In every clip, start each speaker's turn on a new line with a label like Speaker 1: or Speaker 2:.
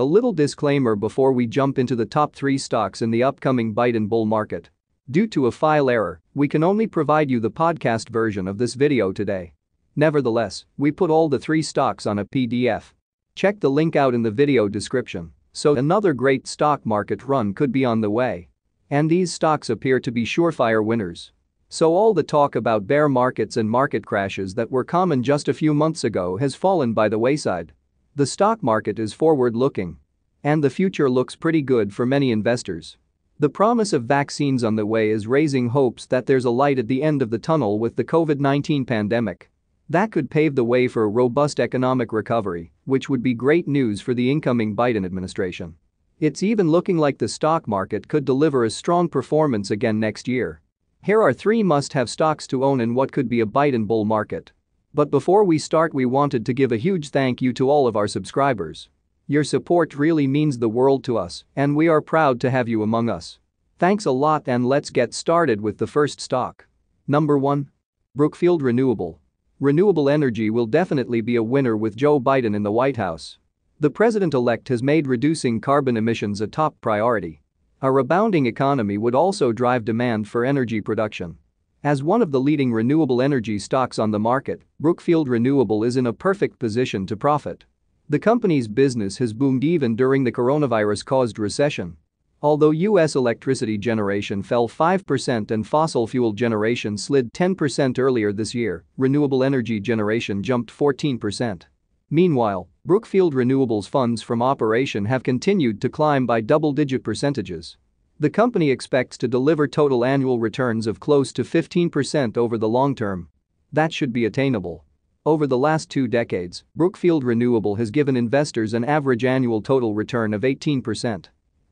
Speaker 1: A little disclaimer before we jump into the top 3 stocks in the upcoming Biden bull market. Due to a file error, we can only provide you the podcast version of this video today. Nevertheless, we put all the three stocks on a PDF. Check the link out in the video description, so another great stock market run could be on the way. And these stocks appear to be surefire winners. So all the talk about bear markets and market crashes that were common just a few months ago has fallen by the wayside. The stock market is forward-looking. And the future looks pretty good for many investors. The promise of vaccines on the way is raising hopes that there's a light at the end of the tunnel with the COVID-19 pandemic. That could pave the way for a robust economic recovery, which would be great news for the incoming Biden administration. It's even looking like the stock market could deliver a strong performance again next year. Here are three must-have stocks to own in what could be a Biden bull market. But before we start we wanted to give a huge thank you to all of our subscribers. Your support really means the world to us and we are proud to have you among us. Thanks a lot and let's get started with the first stock. Number 1. Brookfield Renewable. Renewable energy will definitely be a winner with Joe Biden in the White House. The president-elect has made reducing carbon emissions a top priority. A rebounding economy would also drive demand for energy production. As one of the leading renewable energy stocks on the market, Brookfield Renewable is in a perfect position to profit. The company's business has boomed even during the coronavirus caused recession. Although U.S. electricity generation fell 5% and fossil fuel generation slid 10% earlier this year, renewable energy generation jumped 14%. Meanwhile, Brookfield Renewables funds from operation have continued to climb by double digit percentages. The company expects to deliver total annual returns of close to 15% over the long term. That should be attainable. Over the last two decades, Brookfield Renewable has given investors an average annual total return of 18%.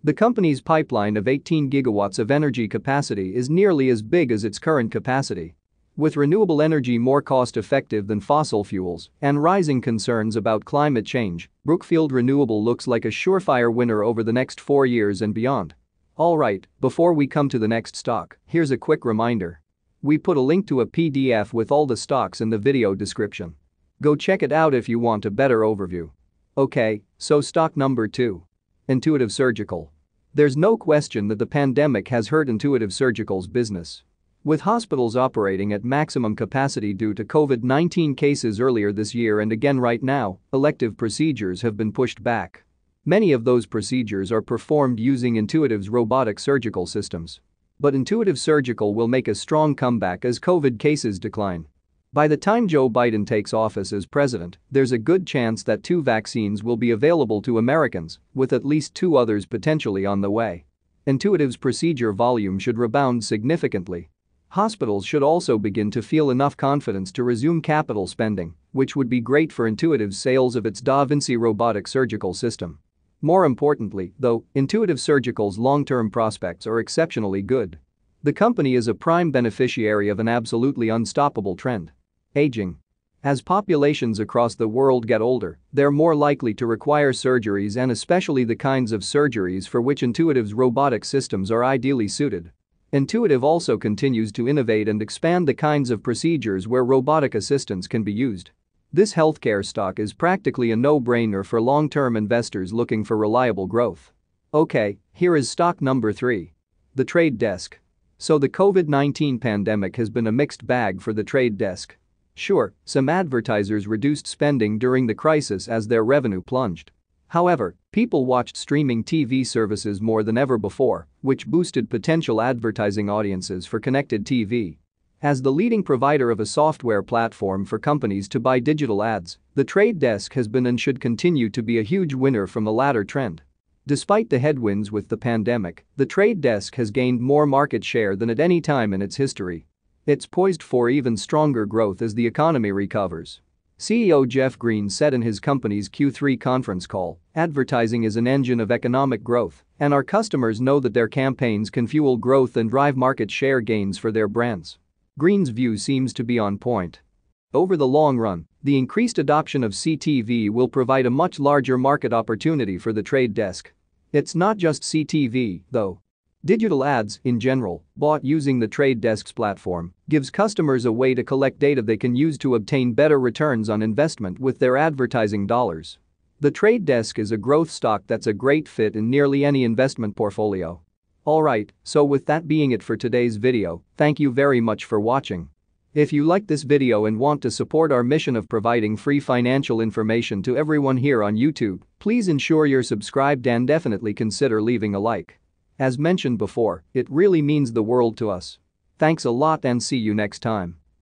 Speaker 1: The company's pipeline of 18 gigawatts of energy capacity is nearly as big as its current capacity. With renewable energy more cost effective than fossil fuels and rising concerns about climate change, Brookfield Renewable looks like a surefire winner over the next four years and beyond. Alright, before we come to the next stock, here's a quick reminder. We put a link to a PDF with all the stocks in the video description. Go check it out if you want a better overview. Okay, so stock number 2. Intuitive Surgical. There's no question that the pandemic has hurt Intuitive Surgical's business. With hospitals operating at maximum capacity due to COVID 19 cases earlier this year and again right now, elective procedures have been pushed back. Many of those procedures are performed using Intuitive's robotic surgical systems. But Intuitive Surgical will make a strong comeback as COVID cases decline. By the time Joe Biden takes office as president, there's a good chance that two vaccines will be available to Americans, with at least two others potentially on the way. Intuitive's procedure volume should rebound significantly. Hospitals should also begin to feel enough confidence to resume capital spending, which would be great for Intuitive's sales of its Da Vinci robotic surgical system. More importantly, though, Intuitive Surgical's long-term prospects are exceptionally good. The company is a prime beneficiary of an absolutely unstoppable trend. Aging. As populations across the world get older, they're more likely to require surgeries and especially the kinds of surgeries for which Intuitive's robotic systems are ideally suited. Intuitive also continues to innovate and expand the kinds of procedures where robotic assistance can be used. This healthcare stock is practically a no-brainer for long-term investors looking for reliable growth. Okay, here is stock number 3. The Trade Desk. So the COVID-19 pandemic has been a mixed bag for the Trade Desk. Sure, some advertisers reduced spending during the crisis as their revenue plunged. However, people watched streaming TV services more than ever before, which boosted potential advertising audiences for connected TV. As the leading provider of a software platform for companies to buy digital ads, the Trade Desk has been and should continue to be a huge winner from the latter trend. Despite the headwinds with the pandemic, the Trade Desk has gained more market share than at any time in its history. It's poised for even stronger growth as the economy recovers. CEO Jeff Green said in his company's Q3 conference call, advertising is an engine of economic growth, and our customers know that their campaigns can fuel growth and drive market share gains for their brands. Green's view seems to be on point. Over the long run, the increased adoption of CTV will provide a much larger market opportunity for the trade desk. It's not just CTV, though. Digital ads, in general, bought using the trade desk's platform, gives customers a way to collect data they can use to obtain better returns on investment with their advertising dollars. The trade desk is a growth stock that's a great fit in nearly any investment portfolio. Alright, so with that being it for today's video, thank you very much for watching. If you like this video and want to support our mission of providing free financial information to everyone here on YouTube, please ensure you're subscribed and definitely consider leaving a like. As mentioned before, it really means the world to us. Thanks a lot and see you next time.